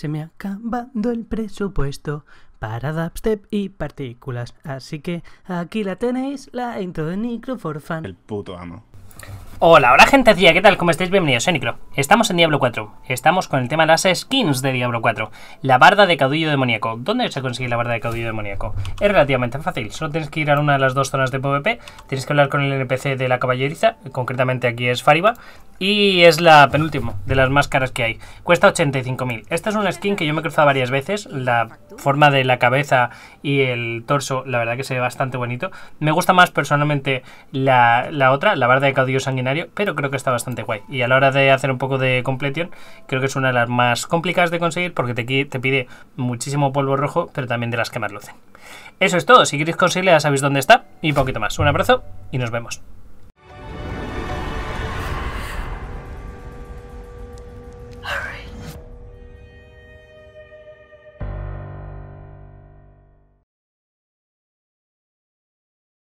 Se me ha acabado el presupuesto para dubstep y partículas. Así que aquí la tenéis, la intro de Nicro El puto amo. Hola, hola gente ¿qué tal? ¿Cómo estáis? Bienvenidos, a Enicro. Estamos en Diablo 4, estamos con el tema de las skins de Diablo 4, la barda de caudillo demoníaco. ¿Dónde se consigue la barda de caudillo demoníaco? Es relativamente fácil, solo tienes que ir a una de las dos zonas de PvP, tienes que hablar con el NPC de la caballeriza, concretamente aquí es Fariba, y es la penúltima de las máscaras que hay. Cuesta 85.000. Esta es una skin que yo me he cruzado varias veces, la forma de la cabeza y el torso, la verdad que se ve bastante bonito. Me gusta más personalmente la, la otra, la barda de caudillo sanguinario, pero creo que está bastante guay. Y a la hora de hacer un poco de completion, creo que es una de las más complicadas de conseguir porque te, pide muchísimo polvo rojo, pero también de las que más lucen. Eso es todo, si queréis conseguirla ya sabéis dónde está y poquito más. Un abrazo y nos vemos.